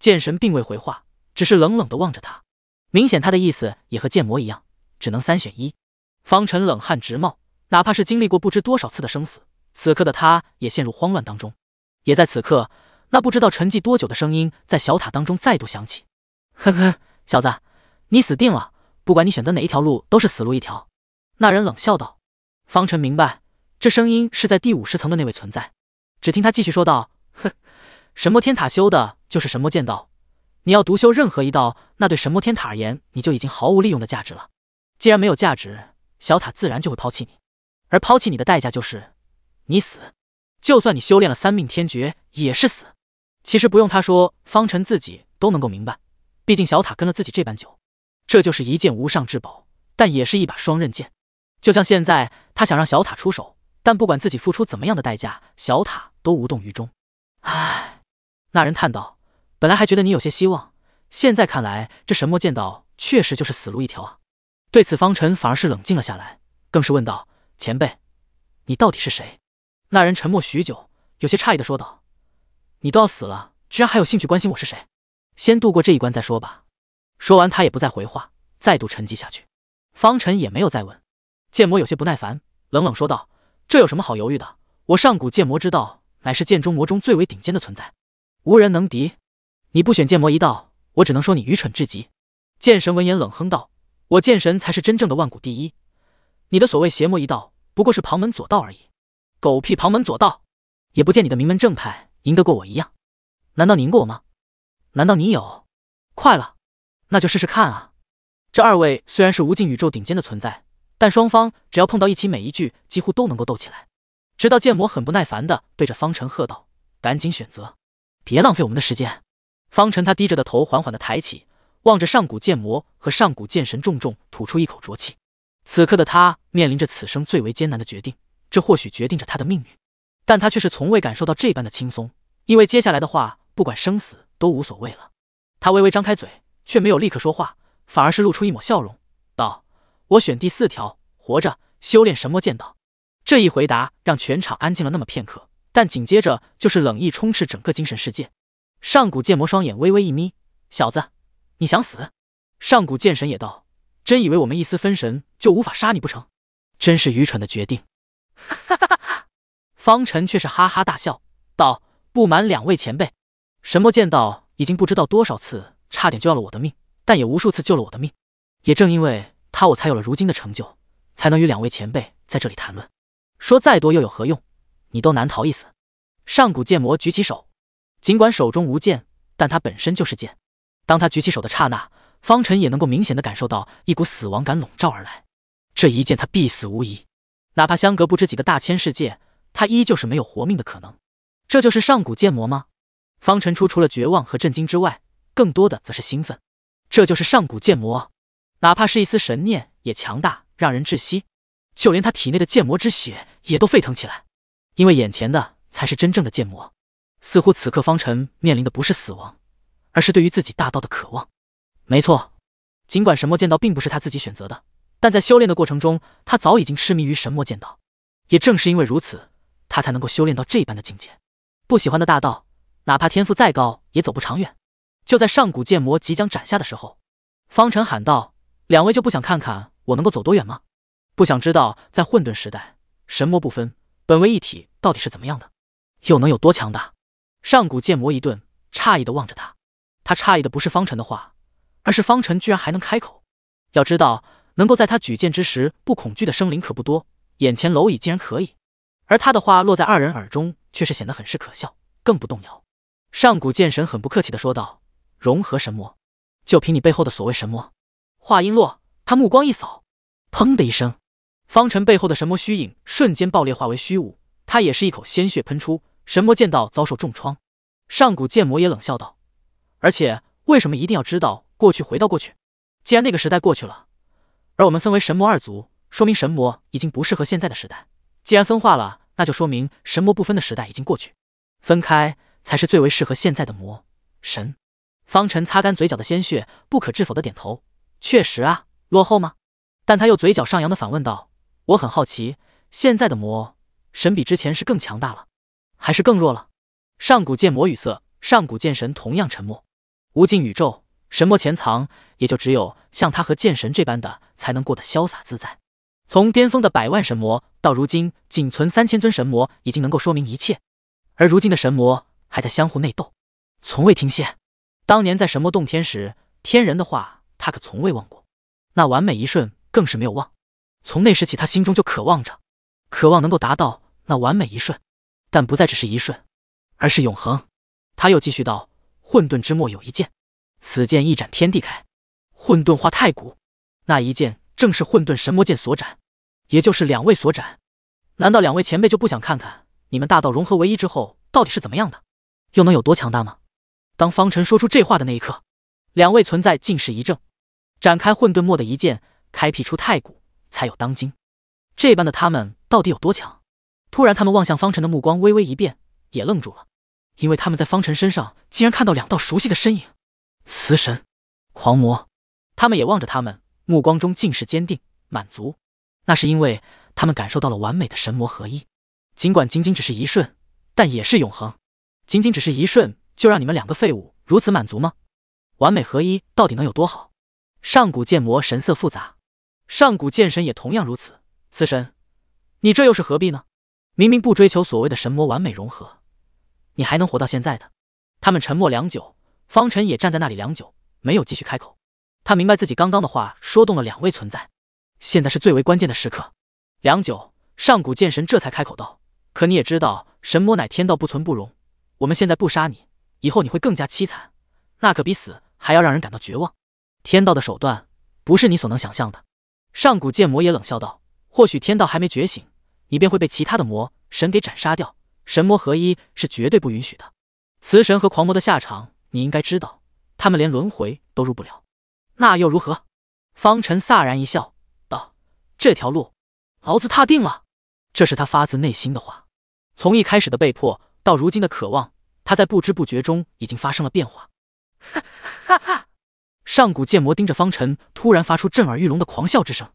剑神并未回话，只是冷冷的望着他。明显他的意思也和剑魔一样，只能三选一。方辰冷汗直冒，哪怕是经历过不知多少次的生死，此刻的他也陷入慌乱当中。也在此刻，那不知道沉寂多久的声音在小塔当中再度响起：“哼哼，小子，你死定了！不管你选择哪一条路，都是死路一条。”那人冷笑道。方辰明白，这声音是在第五十层的那位存在。只听他继续说道：“哼。”神魔天塔修的就是神魔剑道，你要独修任何一道，那对神魔天塔而言，你就已经毫无利用的价值了。既然没有价值，小塔自然就会抛弃你，而抛弃你的代价就是你死。就算你修炼了三命天诀，也是死。其实不用他说，方辰自己都能够明白，毕竟小塔跟了自己这般久，这就是一件无上至宝，但也是一把双刃剑。就像现在，他想让小塔出手，但不管自己付出怎么样的代价，小塔都无动于衷。唉。那人叹道：“本来还觉得你有些希望，现在看来，这神魔剑道确实就是死路一条啊。”对此，方辰反而是冷静了下来，更是问道：“前辈，你到底是谁？”那人沉默许久，有些诧异的说道：“你都要死了，居然还有兴趣关心我是谁？先度过这一关再说吧。”说完，他也不再回话，再度沉寂下去。方辰也没有再问，剑魔有些不耐烦，冷冷说道：“这有什么好犹豫的？我上古剑魔之道乃是剑中魔中最为顶尖的存在。”无人能敌，你不选剑魔一道，我只能说你愚蠢至极。剑神闻言冷哼道：“我剑神才是真正的万古第一，你的所谓邪魔一道不过是旁门左道而已，狗屁旁门左道，也不见你的名门正派赢得过我一样。难道你赢过我吗？难道你有？快了，那就试试看啊！这二位虽然是无尽宇宙顶尖的存在，但双方只要碰到一起，每一句几乎都能够斗起来。直到剑魔很不耐烦的对着方辰喝道：‘赶紧选择！’别浪费我们的时间，方辰，他低着的头缓缓的抬起，望着上古剑魔和上古剑神，重重吐出一口浊气。此刻的他面临着此生最为艰难的决定，这或许决定着他的命运，但他却是从未感受到这般的轻松，因为接下来的话，不管生死都无所谓了。他微微张开嘴，却没有立刻说话，反而是露出一抹笑容，道：“我选第四条，活着修炼神魔剑道。”这一回答让全场安静了那么片刻。但紧接着就是冷意充斥整个精神世界。上古剑魔双眼微微一眯：“小子，你想死？”上古剑神也道：“真以为我们一丝分神就无法杀你不成？真是愚蠢的决定！”哈哈哈哈方辰却是哈哈大笑道：“不满两位前辈，神魔剑道已经不知道多少次差点就要了我的命，但也无数次救了我的命。也正因为他，我才有了如今的成就，才能与两位前辈在这里谈论。说再多又有何用？”你都难逃一死。上古剑魔举起手，尽管手中无剑，但他本身就是剑。当他举起手的刹那，方辰也能够明显的感受到一股死亡感笼罩而来。这一剑他必死无疑，哪怕相隔不知几个大千世界，他依旧是没有活命的可能。这就是上古剑魔吗？方辰初除了绝望和震惊之外，更多的则是兴奋。这就是上古剑魔，哪怕是一丝神念也强大，让人窒息。就连他体内的剑魔之血也都沸腾起来。因为眼前的才是真正的剑魔，似乎此刻方辰面临的不是死亡，而是对于自己大道的渴望。没错，尽管神魔剑道并不是他自己选择的，但在修炼的过程中，他早已经痴迷于神魔剑道。也正是因为如此，他才能够修炼到这般的境界。不喜欢的大道，哪怕天赋再高，也走不长远。就在上古剑魔即将斩下的时候，方辰喊道：“两位就不想看看我能够走多远吗？不想知道在混沌时代，神魔不分。”本为一体到底是怎么样的，又能有多强大？上古剑魔一顿，诧异的望着他。他诧异的不是方辰的话，而是方辰居然还能开口。要知道，能够在他举剑之时不恐惧的生灵可不多。眼前蝼蚁竟然可以。而他的话落在二人耳中，却是显得很是可笑，更不动摇。上古剑神很不客气的说道：“融合神魔，就凭你背后的所谓神魔？”话音落，他目光一扫，砰的一声。方辰背后的神魔虚影瞬间爆裂化为虚无，他也是一口鲜血喷出，神魔剑道遭受重创。上古剑魔也冷笑道：“而且为什么一定要知道过去，回到过去？既然那个时代过去了，而我们分为神魔二族，说明神魔已经不适合现在的时代。既然分化了，那就说明神魔不分的时代已经过去，分开才是最为适合现在的魔神。”方辰擦干嘴角的鲜血，不可置否的点头：“确实啊，落后吗？”但他又嘴角上扬的反问道。我很好奇，现在的魔神比之前是更强大了，还是更弱了？上古剑魔语色，上古剑神同样沉默。无尽宇宙，神魔潜藏，也就只有像他和剑神这般的，才能过得潇洒自在。从巅峰的百万神魔到如今仅存三千尊神魔，已经能够说明一切。而如今的神魔还在相互内斗，从未停歇。当年在神魔洞天时，天人的话他可从未忘过，那完美一瞬更是没有忘。从那时起，他心中就渴望着，渴望能够达到那完美一瞬，但不再只是一瞬，而是永恒。他又继续道：“混沌之末有一剑，此剑一斩天地开，混沌化太古。那一剑正是混沌神魔剑所斩，也就是两位所斩。难道两位前辈就不想看看你们大道融合为一之后到底是怎么样的，又能有多强大吗？”当方辰说出这话的那一刻，两位存在尽是一怔，展开混沌末的一剑，开辟出太古。才有当今，这般的他们到底有多强？突然，他们望向方辰的目光微微一变，也愣住了，因为他们在方辰身上竟然看到两道熟悉的身影——雌神、狂魔。他们也望着他们，目光中尽是坚定、满足。那是因为他们感受到了完美的神魔合一，尽管仅仅只是一瞬，但也是永恒。仅仅只是一瞬，就让你们两个废物如此满足吗？完美合一到底能有多好？上古剑魔神色复杂。上古剑神也同样如此，死神，你这又是何必呢？明明不追求所谓的神魔完美融合，你还能活到现在的？他们沉默良久，方辰也站在那里良久，没有继续开口。他明白自己刚刚的话说动了两位存在，现在是最为关键的时刻。良久，上古剑神这才开口道：“可你也知道，神魔乃天道不存不容。我们现在不杀你，以后你会更加凄惨，那可比死还要让人感到绝望。天道的手段，不是你所能想象的。”上古剑魔也冷笑道：“或许天道还没觉醒，你便会被其他的魔神给斩杀掉。神魔合一是绝对不允许的。雌神和狂魔的下场你应该知道，他们连轮回都入不了。那又如何？”方辰飒然一笑，道：“这条路，老子踏定了。”这是他发自内心的话。从一开始的被迫，到如今的渴望，他在不知不觉中已经发生了变化。哈哈哈。上古剑魔盯着方辰，突然发出震耳欲聋的狂笑之声，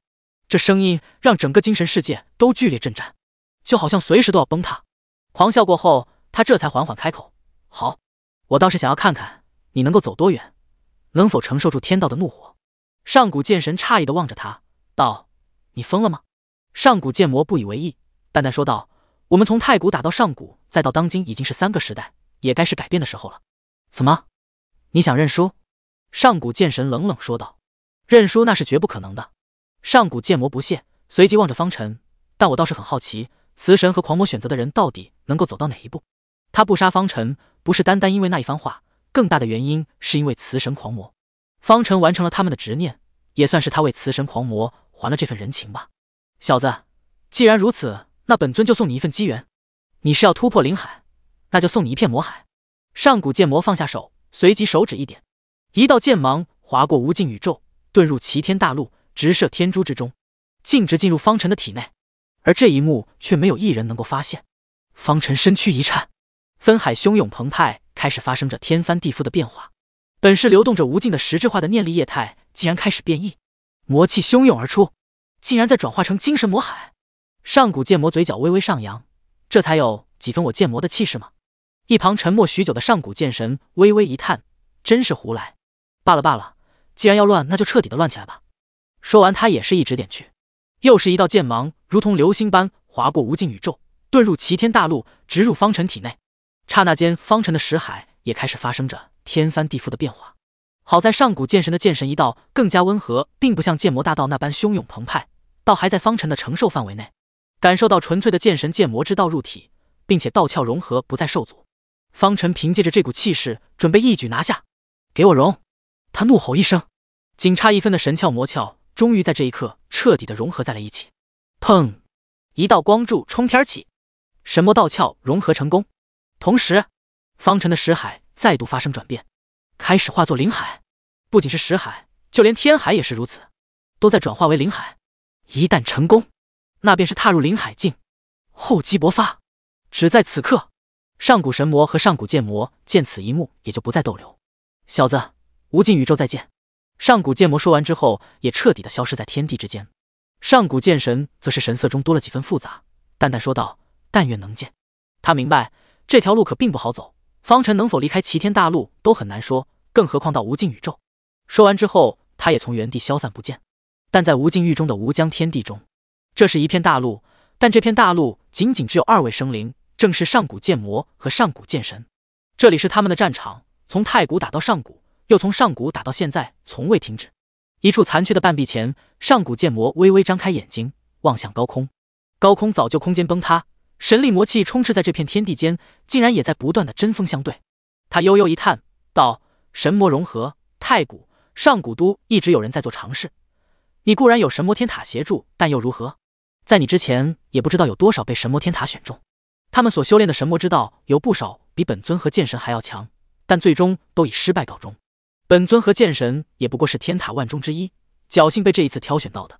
这声音让整个精神世界都剧烈震颤，就好像随时都要崩塌。狂笑过后，他这才缓缓开口：“好，我倒是想要看看你能够走多远，能否承受住天道的怒火。”上古剑神诧异的望着他，道：“你疯了吗？”上古剑魔不以为意，淡淡说道：“我们从太古打到上古，再到当今，已经是三个时代，也该是改变的时候了。怎么，你想认输？”上古剑神冷冷说道：“认输那是绝不可能的。”上古剑魔不屑，随即望着方辰。但我倒是很好奇，磁神和狂魔选择的人到底能够走到哪一步？他不杀方辰，不是单单因为那一番话，更大的原因是因为磁神狂魔。方辰完成了他们的执念，也算是他为磁神狂魔还了这份人情吧。小子，既然如此，那本尊就送你一份机缘。你是要突破灵海，那就送你一片魔海。上古剑魔放下手，随即手指一点。一道剑芒划过无尽宇宙，遁入齐天大陆，直射天珠之中，径直进入方辰的体内。而这一幕却没有一人能够发现。方辰身躯一颤，分海汹涌澎湃，开始发生着天翻地覆的变化。本是流动着无尽的实质化的念力液态，竟然开始变异，魔气汹涌而出，竟然在转化成精神魔海。上古剑魔嘴角微微上扬，这才有几分我剑魔的气势吗？一旁沉默许久的上古剑神微微一叹，真是胡来。罢了罢了，既然要乱，那就彻底的乱起来吧。说完，他也是一指点去，又是一道剑芒，如同流星般划过无尽宇宙，遁入齐天大陆，直入方辰体内。刹那间，方辰的识海也开始发生着天翻地覆的变化。好在上古剑神的剑神一道更加温和，并不像剑魔大道那般汹涌澎湃，倒还在方辰的承受范围内。感受到纯粹的剑神剑魔之道入体，并且道窍融合不再受阻，方辰凭借着这股气势，准备一举拿下。给我融！他怒吼一声，仅差一分的神窍魔窍终于在这一刻彻底的融合在了一起。砰！一道光柱冲天起，神魔道窍融合成功。同时，方辰的识海再度发生转变，开始化作灵海。不仅是识海，就连天海也是如此，都在转化为灵海。一旦成功，那便是踏入灵海境，厚积薄发，只在此刻。上古神魔和上古剑魔见此一幕，也就不再逗留。小子！无尽宇宙再见，上古剑魔说完之后，也彻底的消失在天地之间。上古剑神则是神色中多了几分复杂，淡淡说道：“但愿能见。”他明白这条路可并不好走，方辰能否离开齐天大陆都很难说，更何况到无尽宇宙。说完之后，他也从原地消散不见。但在无尽域中的无疆天地中，这是一片大陆，但这片大陆仅仅只有二位生灵，正是上古剑魔和上古剑神。这里是他们的战场，从太古打到上古。又从上古打到现在，从未停止。一处残缺的半壁前，上古剑魔微微张开眼睛，望向高空。高空早就空间崩塌，神力魔气充斥在这片天地间，竟然也在不断的针锋相对。他悠悠一叹道：“神魔融合，太古、上古都一直有人在做尝试。你固然有神魔天塔协助，但又如何？在你之前，也不知道有多少被神魔天塔选中。他们所修炼的神魔之道，有不少比本尊和剑神还要强，但最终都以失败告终。”本尊和剑神也不过是天塔万中之一，侥幸被这一次挑选到的。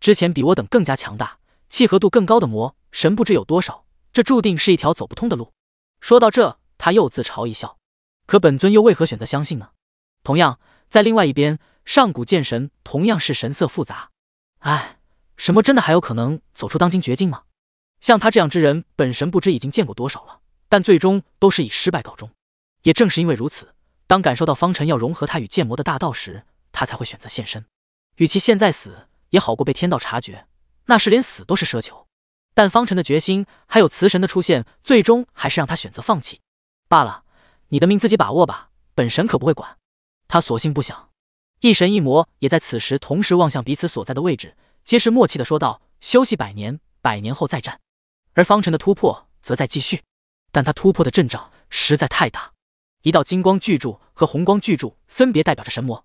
之前比我等更加强大、契合度更高的魔神不知有多少，这注定是一条走不通的路。说到这，他又自嘲一笑。可本尊又为何选择相信呢？同样，在另外一边，上古剑神同样是神色复杂。唉，什么真的还有可能走出当今绝境吗？像他这样之人，本神不知已经见过多少了，但最终都是以失败告终。也正是因为如此。当感受到方辰要融合他与剑魔的大道时，他才会选择现身。与其现在死也好过被天道察觉，那是连死都是奢求。但方辰的决心还有慈神的出现，最终还是让他选择放弃。罢了，你的命自己把握吧，本神可不会管。他索性不想。一神一魔也在此时同时望向彼此所在的位置，皆是默契的说道：“休息百年，百年后再战。”而方辰的突破则在继续，但他突破的阵仗实在太大。一道金光巨柱和红光巨柱分别代表着神魔，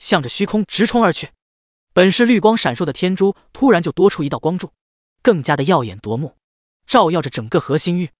向着虚空直冲而去。本是绿光闪烁的天珠，突然就多出一道光柱，更加的耀眼夺目，照耀着整个核心域。